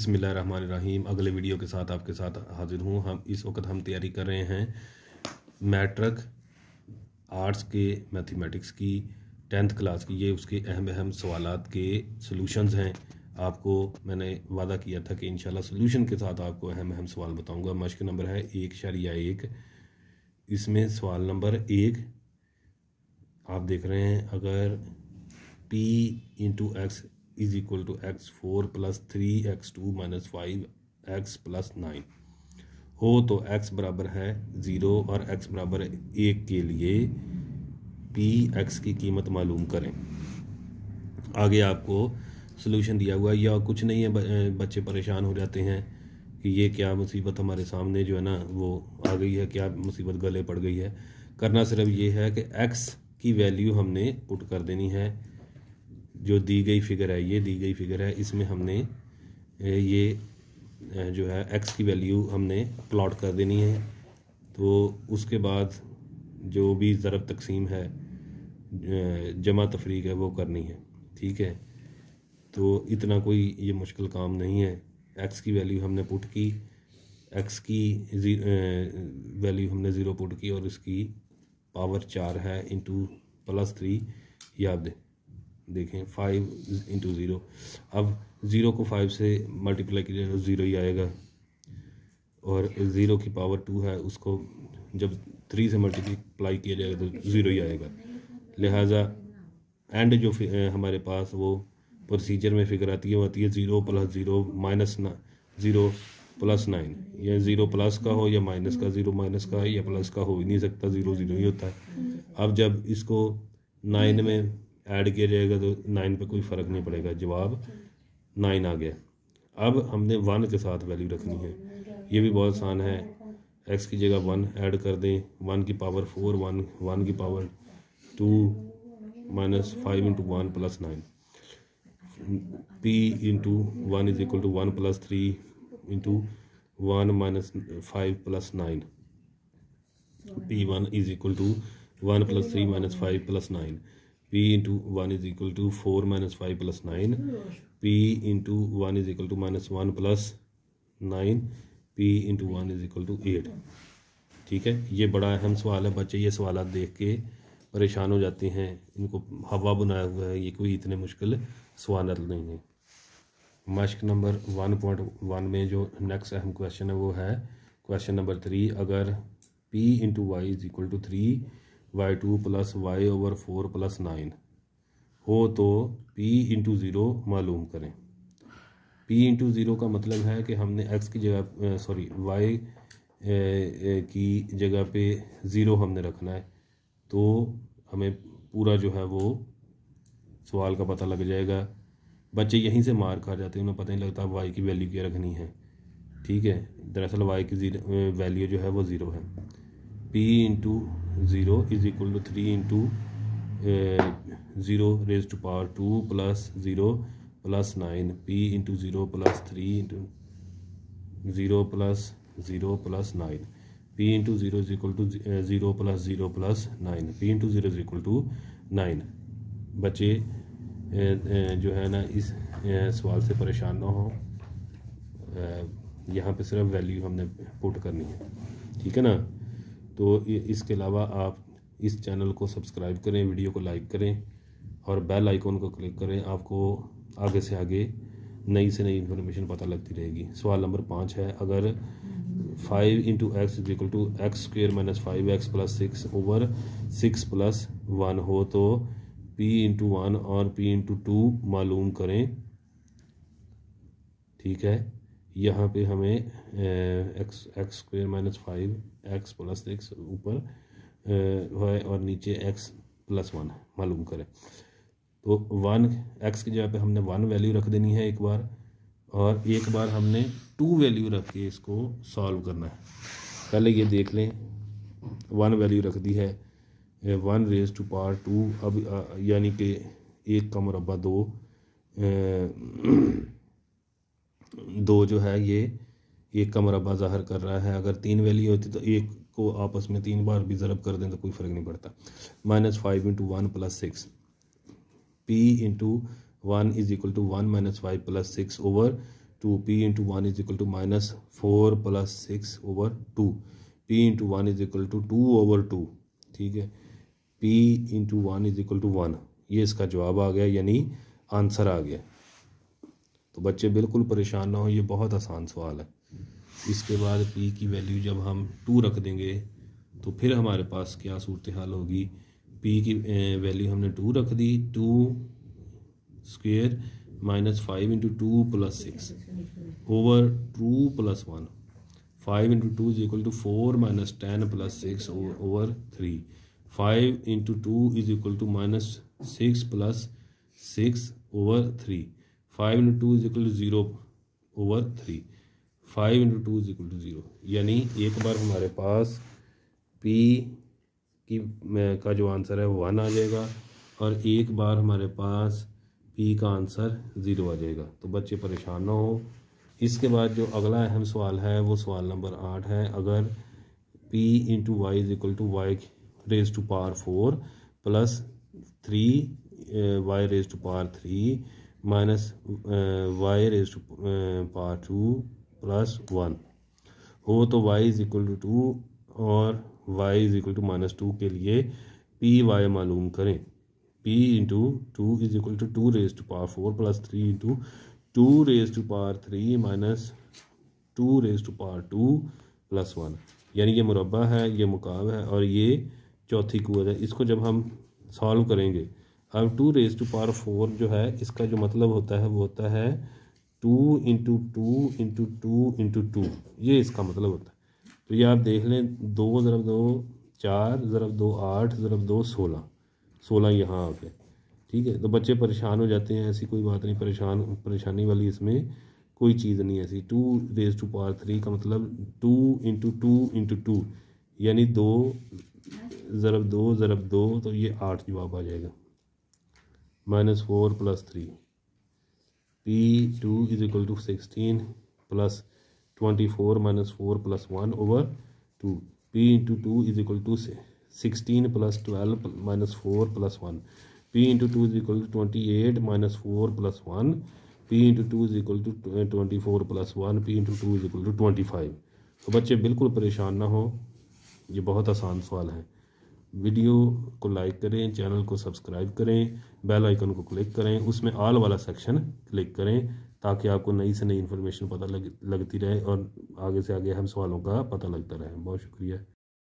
बसमीम अगले वीडियो के साथ आपके साथ हाजिर हूँ हम इस वक्त हम तैयारी कर रहे हैं मैट्रिक आर्ट्स के मैथमेटिक्स की टेंथ क्लास की ये उसके अहम अहम सवाल के सॉल्यूशंस हैं आपको मैंने वादा किया था कि इन सॉल्यूशन के साथ आपको अहम अहम सवाल बताऊँगा मश्क नंबर है एक शरिया एक इसमें सवाल नंबर एक आप देख रहे हैं अगर P into X is equal to X four plus three X two minus five X plus nine हो तो एक्स बराबर है ज़ीरो और एक्स बराबर एक के लिए पी एक्स की कीमत मालूम करें आगे आपको सोल्यूशन दिया हुआ है या कुछ नहीं है बच्चे परेशान हो जाते हैं कि ये क्या मुसीबत हमारे सामने जो है ना वो आ गई है क्या मुसीबत गले पड़ गई है करना सिर्फ ये है कि एक्स की वैल्यू हमने पुट कर देनी है जो दी गई फिगर है ये दी गई फिगर है इसमें हमने ये जो है एक्स की वैल्यू हमने प्लॉट कर देनी है तो उसके बाद जो भी ज़रब तकसीम है जमा तफरीक है वो करनी है ठीक है तो इतना कोई ये मुश्किल काम नहीं है एक्स की वैल्यू हमने पुट की एक्स की वैल्यू हमने ज़ीरो पुट की और इसकी पावर चार है इंटू प्लस थ्री याद देखें फाइव इंटू ज़ीरो अब ज़ीरो को फाइव से मल्टीप्लाई किया तो ज़ीरो ही आएगा और ज़ीरो की पावर टू है उसको जब थ्री से मल्टीप्लाई किया जाएगा तो ज़ीरो ही आएगा लिहाजा एंड जो हमारे पास वो प्रोसीजर में फिक्र आती है वो आती है ज़ीरो प्लस ज़ीरो माइनस ना ज़ीरो प्लस नाइन या ज़ीरो प्लस का हो या माइनस का ज़ीरो माइनस का या प्लस का हो ही नहीं सकता ज़ीरो ज़ीरो ही होता है अब जब इसको नाइन में ऐड किया जाएगा तो नाइन पे कोई फ़र्क नहीं पड़ेगा जवाब नाइन आ गया अब हमने वन के साथ वैल्यू रखनी है ये भी बहुत आसान है एक्स की जगह वन ऐड कर दें वन की पावर फोर वन वन की power two minus five into one plus nine P into one is equal to one plus three into one minus five plus nine P one is equal to one plus three minus five plus nine p into one is equal to four minus five plus nine p into one is equal to minus one plus nine p into one is equal to eight ठीक है ये बड़ा अहम सवाल है बच्चे ये सवाल देख के परेशान हो जाते हैं इनको हवा बनाया हुआ है ये कोई इतने मुश्किल सवाल नहीं है मश्क नंबर वन पॉइंट वन में जो नेक्स्ट अहम क्वेश्चन है वो है क्वेश्चन नंबर थ्री अगर p into Y is equal to three Y two plus Y over four plus nine हो तो p इंटू ज़ीरो मालूम करें p इंटू ज़ीरो का मतलब है कि हमने x की जगह सॉरी y की जगह पे ज़ीरो हमने रखना है तो हमें पूरा जो है वो सवाल का पता लग जाएगा बच्चे यहीं से मार खा जाते हैं उन्हें पता नहीं लगता वाई की वैल्यू क्या रखनी है ठीक है दरअसल वाई की वैल्यू जो है वो ज़ीरो है P into zero is equal to three into zero raise to power two plus zero plus nine P into zero plus three into zero plus zero plus nine P into zero is equal to zero plus zero plus nine P into zero is equal to nine बच्चे uh, uh, जो है ना इस uh, सवाल से परेशान ना हो यहाँ पे सिर्फ वैल्यू हमने पुट करनी है ठीक है ना तो इसके अलावा आप इस चैनल को सब्सक्राइब करें वीडियो को लाइक करें और बेल आइकॉन को क्लिक करें आपको आगे से आगे नई से नई इन्फॉर्मेशन पता लगती रहेगी सवाल नंबर पाँच है अगर five into X is equal to X square minus five X plus six over six plus one हो तो पी इंटू वन और पी इंटू टू मालूम करें ठीक है यहाँ पे हमें X X square minus five X plus X ऊपर है और नीचे एक्स प्लस वन मालूम करें तो वन एक्स की जगह पे हमने वन वैल्यू रख देनी है एक बार और एक बार हमने टू वैल्यू रख के इसको सॉल्व करना है पहले ये देख लें वन वैल्यू रख दी है one raise to power two अब यानी कि एक का मुरबा दो दो जो है ये ये का अब ज़ाहर कर रहा है अगर तीन वैली होती तो एक को आपस में तीन बार भी ज़रब कर दें तो कोई फ़र्क नहीं पड़ता minus five into one plus six P into one is equal to one minus five plus six over two P into one is equal to minus four plus six over two P into one is equal to two over two ठीक है P into one is equal to one ये इसका जवाब आ गया यानी answer आ गया तो बच्चे बिल्कुल परेशान ना हो ये बहुत आसान सवाल है इसके बाद पी की वैल्यू जब हम टू रख देंगे तो फिर हमारे पास क्या सूरत हाल होगी पी की वैल्यू हमने टू रख दी two square minus five into two plus six over two plus one five into two is equal to four minus ten plus six over three five into two is equal to minus six plus six over three five into two is equal to zero over three five into two is equal to zero यानी एक बार हमारे पास P की का जो answer है वो वन आ जाएगा और एक बार हमारे पास पी का आंसर ज़ीरो आ जाएगा तो बच्चे परेशान ना हो इसके बाद जो अगला अहम सवाल है वो सवाल नंबर आठ है अगर P into Y is equal to Y raise to power four plus three Y raise to power three minus Y raise to power two plus one हो तो Y is equal to two और Y is equal to minus two के लिए P Y मालूम करें P into two is equal to two raise to power four plus three into two raise to power three minus two raise to power two plus one यानी ये मुरबा है ये मुकाब है और ये चौथी कुत है इसको जब हम सॉल्व करेंगे अब two raise to power four जो है इसका जो मतलब होता है वो होता है two into two into two into two ये इसका मतलब होता है तो ये आप देख लें दो ज़रब दो चार ज़रब दो आठ ज़रब दो सोलह सोलह यहाँ आ ठीक है तो बच्चे परेशान हो जाते हैं ऐसी कोई बात नहीं परेशान परेशानी वाली इसमें कोई चीज़ नहीं ऐसी two raise to power three का मतलब two into two into two यानी दो ज़रब दो ज़रब दो तो ये आठ जवाब आ जाएगा minus four plus three P two is equal to sixteen plus twenty four minus four plus one over two P into two is equal to sixteen plus twelve minus four plus one P into two is equal to twenty eight minus four plus one P into two is equal to twenty four plus one P into two is equal to twenty five तो बच्चे बिल्कुल परेशान ना हो ये बहुत आसान सवाल है वीडियो को लाइक करें चैनल को सब्सक्राइब करें बेल आइकन को क्लिक करें उसमें ऑल वाला सेक्शन क्लिक करें ताकि आपको नई से नई इन्फॉर्मेशन पता लग लगती रहे और आगे से आगे हम सवालों का पता लगता रहे बहुत शुक्रिया